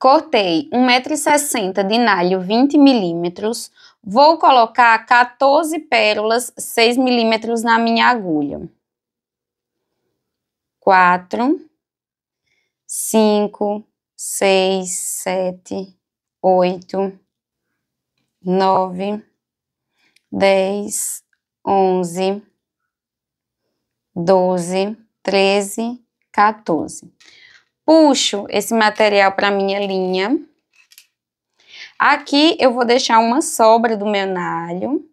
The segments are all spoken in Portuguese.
Cortei 1,60m de nalho 20 milímetros. Vou colocar 14 pérolas 6 milímetros na minha agulha. 4, 5, 6, 7, 8, 9, 10, 11, 12, 13, 14. Puxo esse material para minha linha. Aqui eu vou deixar uma sobra do meu nalho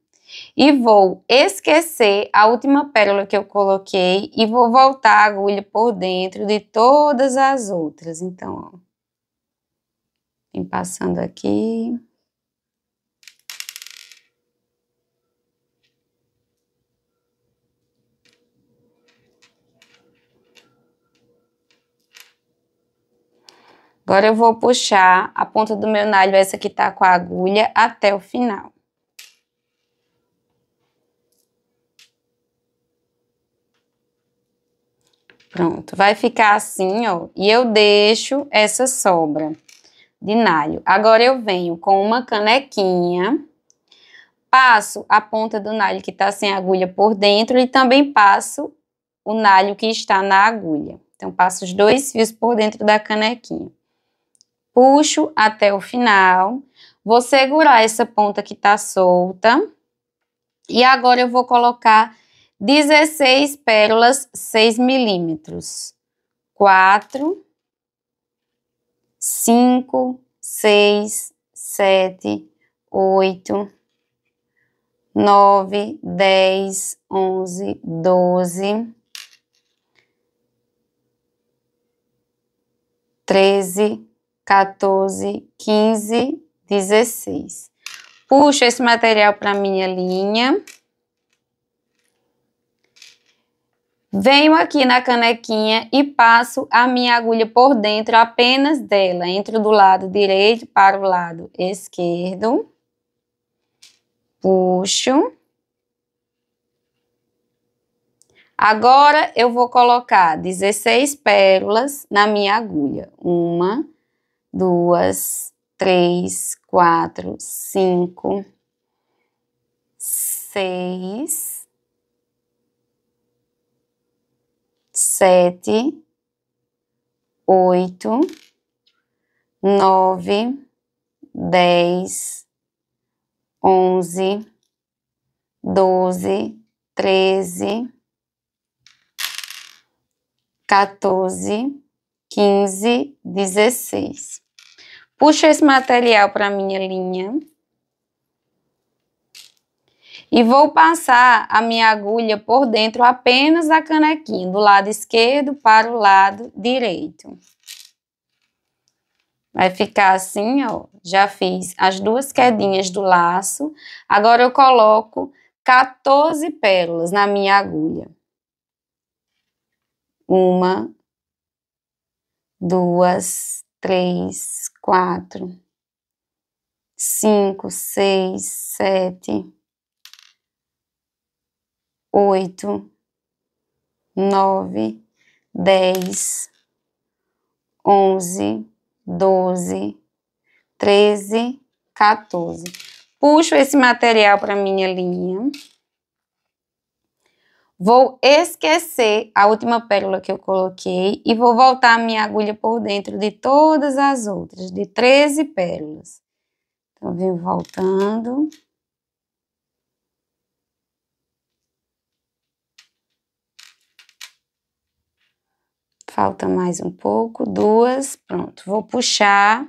e vou esquecer a última pérola que eu coloquei e vou voltar a agulha por dentro de todas as outras. Então, ó, vem passando aqui. Agora eu vou puxar a ponta do meu nalho, essa que tá com a agulha, até o final. Pronto, vai ficar assim, ó, e eu deixo essa sobra de nalho. Agora eu venho com uma canequinha, passo a ponta do nalho que tá sem agulha por dentro e também passo o nalho que está na agulha. Então, passo os dois fios por dentro da canequinha puxo até o final, vou segurar essa ponta que tá solta, e agora eu vou colocar 16 pérolas 6 milímetros. 4, 5, 6, 7, 8, 9, 10, 11, 12, 13, 14, 15, 16. Puxo esse material para minha linha. Venho aqui na canequinha e passo a minha agulha por dentro apenas dela. Entro do lado direito para o lado esquerdo. Puxo. Agora eu vou colocar 16 pérolas na minha agulha. Uma, duas, três, quatro, cinco, seis, sete, oito, nove, dez, onze, doze, treze, quatorze, quinze, dezesseis. Puxo esse material para minha linha. E vou passar a minha agulha por dentro apenas da canequinha, do lado esquerdo para o lado direito. Vai ficar assim, ó. Já fiz as duas quedinhas do laço. Agora eu coloco 14 pérolas na minha agulha. Uma, duas, três, quatro, cinco, seis, sete, oito, nove, dez, onze, doze, treze, quatorze. Puxo esse material para minha linha. Vou esquecer a última pérola que eu coloquei e vou voltar a minha agulha por dentro de todas as outras, de 13 pérolas. Então, venho voltando. Falta mais um pouco, duas, pronto. Vou puxar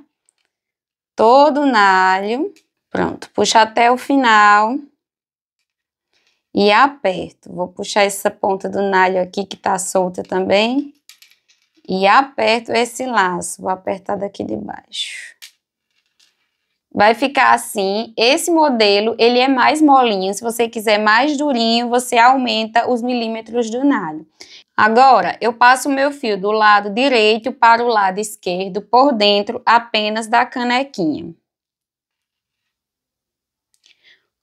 todo o nalho, pronto. Puxa até o final e aperto. Vou puxar essa ponta do nalho aqui que tá solta também e aperto esse laço. Vou apertar daqui de baixo. Vai ficar assim. Esse modelo, ele é mais molinho. Se você quiser mais durinho, você aumenta os milímetros do nalho. Agora, eu passo o meu fio do lado direito para o lado esquerdo por dentro apenas da canequinha.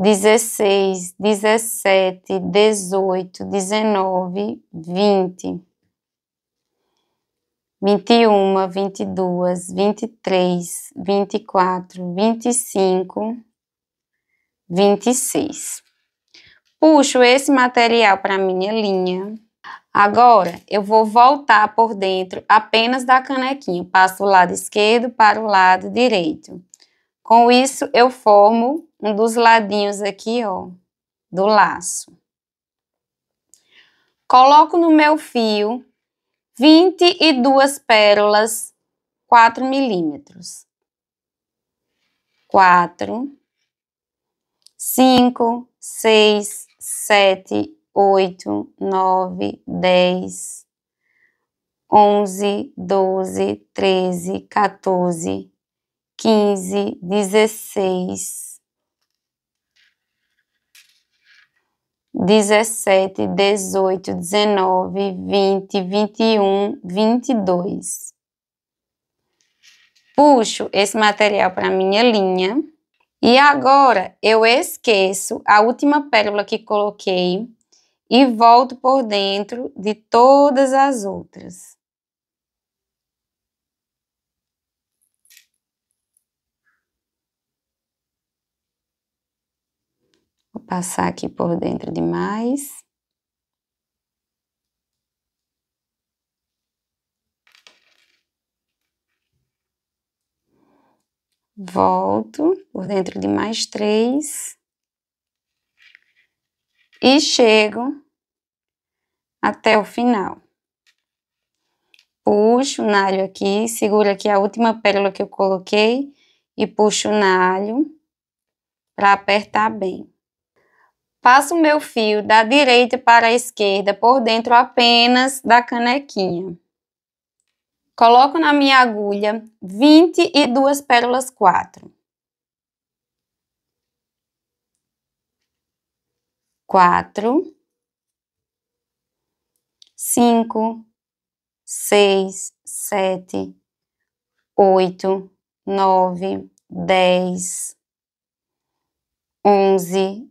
dezesseis, dezessete, dezoito, dezenove, vinte, vinte e uma, vinte e duas, vinte e três, vinte e quatro, vinte e cinco, vinte e seis. Puxo esse material para minha linha. Agora, eu vou voltar por dentro apenas da canequinha. Passo o lado esquerdo para o lado direito. Com isso, eu formo um dos ladinhos aqui, ó, do laço. Coloco no meu fio 22 pérolas 4 milímetros. 4, 5, 6, 7, 8, 9, 10, 11, 12, 13, 14, 15, 16. 17, 18, 19, 20, 21, 22. Puxo esse material para minha linha. E agora, eu esqueço a última pérola que coloquei e volto por dentro de todas as outras. passar aqui por dentro demais. Volto por dentro de mais três. E chego até o final. Puxo o nalho aqui, seguro aqui a última pérola que eu coloquei e puxo o nalho para apertar bem. Passo meu fio da direita para a esquerda por dentro apenas da canequinha. Coloco na minha agulha 22 pérolas 4. 4, 5, 6, 7, 8, 9, 10, 11,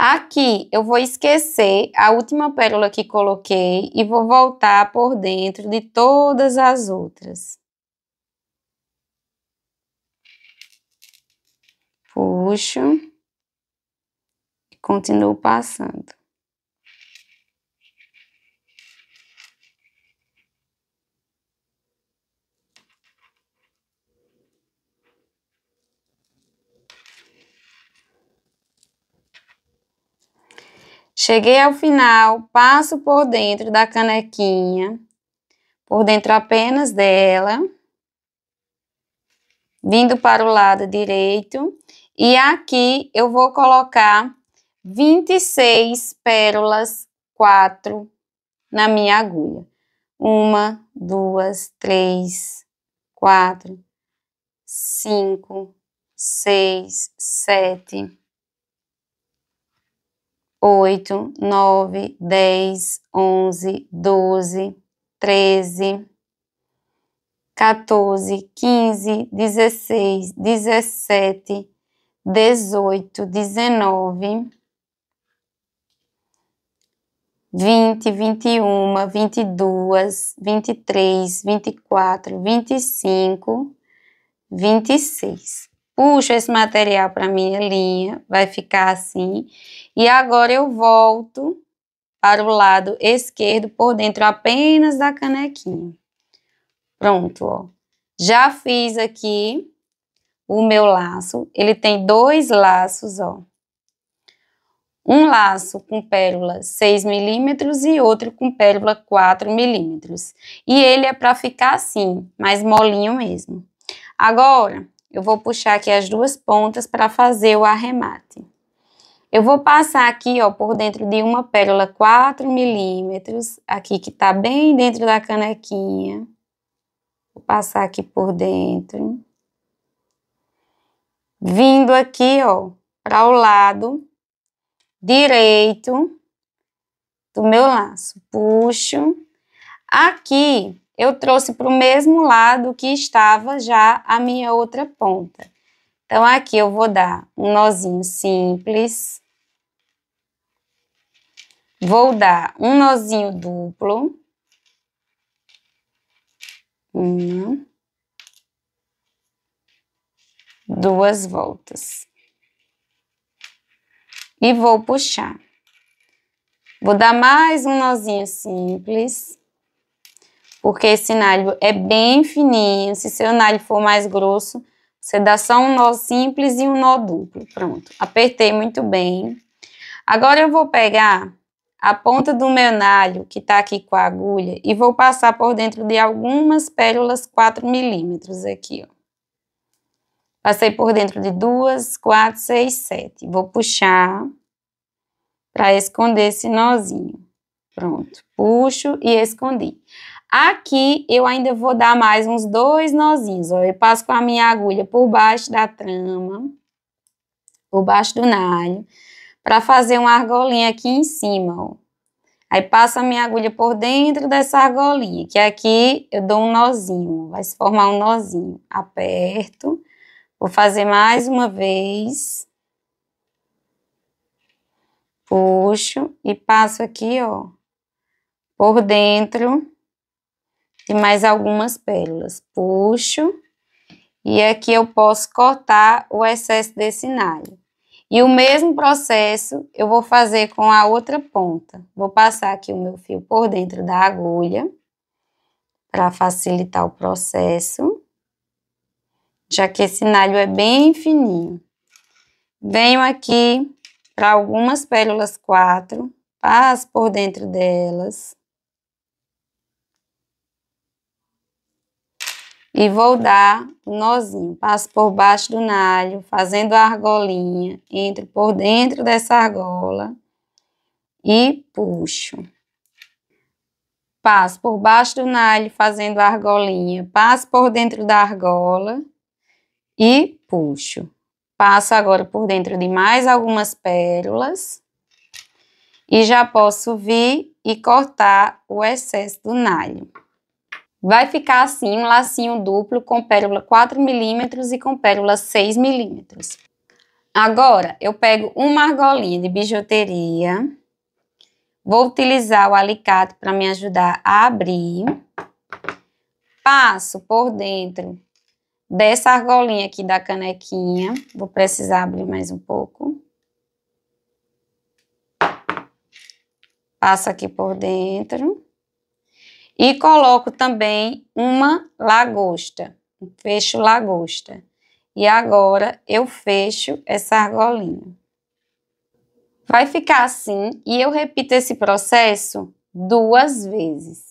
Aqui eu vou esquecer a última pérola que coloquei e vou voltar por dentro de todas as outras. Puxo. E continuo passando. Cheguei ao final, passo por dentro da canequinha, por dentro apenas dela, vindo para o lado direito, e aqui eu vou colocar 26 pérolas 4 na minha agulha. Uma, duas, três, quatro, cinco, seis, sete, 8, 9, 10, 11, 12, 13, 14, 15, 16, 17, 18, 19, 20, 21, 22, 23, 24, 25, 26 puxo esse material para minha linha, vai ficar assim. E agora eu volto para o lado esquerdo por dentro apenas da canequinha. Pronto, ó. Já fiz aqui o meu laço. Ele tem dois laços, ó. Um laço com pérola 6 milímetros e outro com pérola 4 milímetros. E ele é para ficar assim, mais molinho mesmo. Agora, eu vou puxar aqui as duas pontas para fazer o arremate. Eu vou passar aqui, ó, por dentro de uma pérola 4 milímetros, aqui que tá bem dentro da canequinha. Vou passar aqui por dentro. Vindo aqui, ó, para o lado direito do meu laço. Puxo. Aqui, eu trouxe para o mesmo lado que estava já a minha outra ponta. Então, aqui eu vou dar um nozinho simples. Vou dar um nozinho duplo. Uma. Duas voltas. E vou puxar. Vou dar mais um nozinho simples porque esse nalho é bem fininho. Se seu nalho for mais grosso, você dá só um nó simples e um nó duplo. Pronto, apertei muito bem. Agora eu vou pegar a ponta do meu nalho, que tá aqui com a agulha, e vou passar por dentro de algumas pérolas 4 milímetros aqui, ó. Passei por dentro de duas, quatro, seis, sete. Vou puxar para esconder esse nozinho. Pronto, puxo e escondi. Aqui eu ainda vou dar mais uns dois nozinhos, ó. Eu passo com a minha agulha por baixo da trama, por baixo do nalho, para fazer uma argolinha aqui em cima, ó. Aí passa a minha agulha por dentro dessa argolinha, que aqui eu dou um nozinho, vai se formar um nozinho. Aperto, vou fazer mais uma vez. Puxo e passo aqui, ó, por dentro e mais algumas pérolas. Puxo. E aqui eu posso cortar o excesso desse nalho. E o mesmo processo eu vou fazer com a outra ponta. Vou passar aqui o meu fio por dentro da agulha, para facilitar o processo, já que esse nalho é bem fininho. Venho aqui para algumas pérolas quatro, passo por dentro delas. e vou dar um nozinho. Passo por baixo do nalho, fazendo a argolinha, entro por dentro dessa argola e puxo. Passo por baixo do nalho, fazendo a argolinha, passo por dentro da argola e puxo. Passo agora por dentro de mais algumas pérolas e já posso vir e cortar o excesso do nalho. Vai ficar assim um lacinho duplo com pérola 4 milímetros e com pérola 6 milímetros. Agora, eu pego uma argolinha de bijuteria. Vou utilizar o alicate para me ajudar a abrir. Passo por dentro dessa argolinha aqui da canequinha. Vou precisar abrir mais um pouco. Passo aqui por dentro. E coloco também uma lagosta. Fecho lagosta. E agora eu fecho essa argolinha. Vai ficar assim e eu repito esse processo duas vezes.